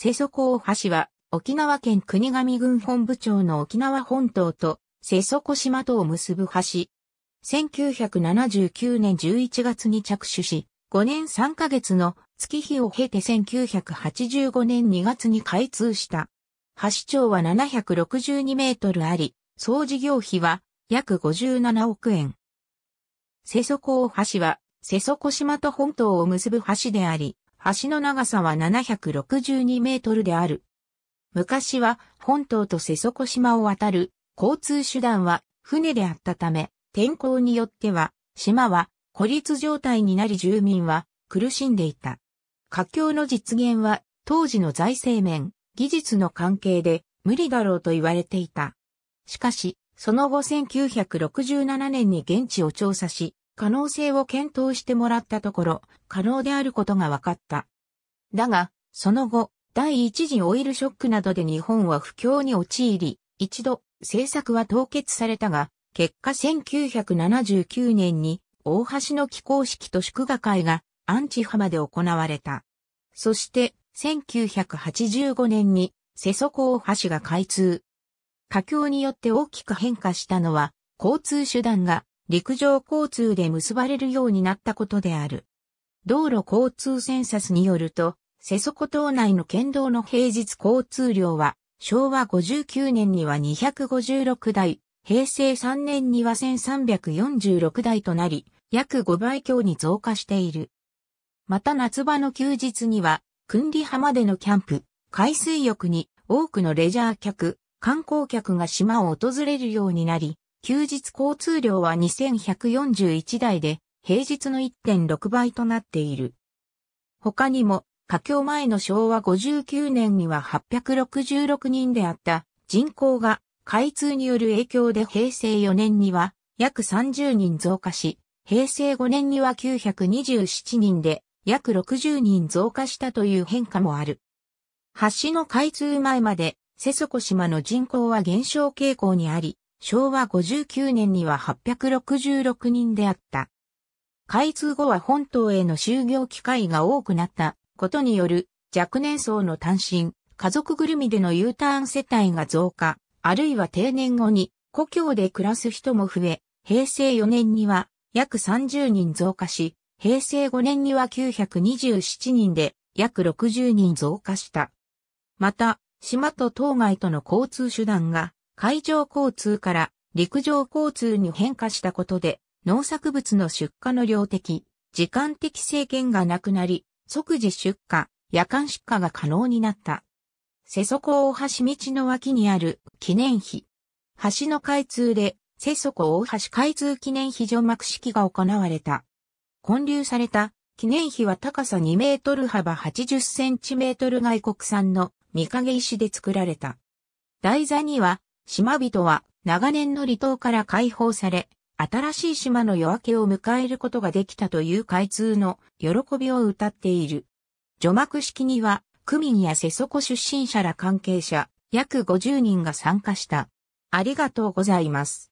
瀬底大橋は、沖縄県国神郡本部町の沖縄本島と瀬底島とを結ぶ橋。1979年11月に着手し、5年3ヶ月の月日を経て1985年2月に開通した。橋長は762メートルあり、総事業費は約57億円。瀬底大橋は、瀬底島と本島を結ぶ橋であり、橋の長さは762メートルである。昔は本島と瀬底島を渡る交通手段は船であったため、天候によっては島は孤立状態になり住民は苦しんでいた。佳境の実現は当時の財政面、技術の関係で無理だろうと言われていた。しかし、その後1967年に現地を調査し、可能性を検討してもらったところ、可能であることが分かった。だが、その後、第一次オイルショックなどで日本は不況に陥り、一度、政策は凍結されたが、結果1979年に、大橋の起工式と祝賀会が、アンチ浜で行われた。そして、1985年に、瀬底大橋が開通。佳境によって大きく変化したのは、交通手段が陸上交通で結ばれるようになったことである。道路交通センサスによると、瀬底島内の県道の平日交通量は、昭和59年には256台、平成3年には1346台となり、約5倍強に増加している。また夏場の休日には、訓里浜でのキャンプ、海水浴に多くのレジャー客、観光客が島を訪れるようになり、休日交通量は2141台で、平日の1.6倍となっている。他にも、佳境前の昭和59年には866人であった人口が開通による影響で平成4年には約30人増加し、平成5年には927人で約60人増加したという変化もある。橋の開通前まで、瀬底島の人口は減少傾向にあり、昭和59年には866人であった。開通後は本島への就業機会が多くなったことによる若年層の単身、家族ぐるみでの U ターン世帯が増加、あるいは定年後に故郷で暮らす人も増え、平成4年には約30人増加し、平成5年には927人で約60人増加した。また、島と島外との交通手段が海上交通から陸上交通に変化したことで、農作物の出荷の量的、時間的制限がなくなり、即時出荷、夜間出荷が可能になった。瀬底大橋道の脇にある記念碑。橋の開通で、瀬底大橋開通記念碑除幕式が行われた。建立された記念碑は高さ2メートル幅80センチメートル外国産の御影石で作られた。台座には島人は長年の離島から解放され、新しい島の夜明けを迎えることができたという開通の喜びを歌っている。除幕式には、区民や瀬底出身者ら関係者、約50人が参加した。ありがとうございます。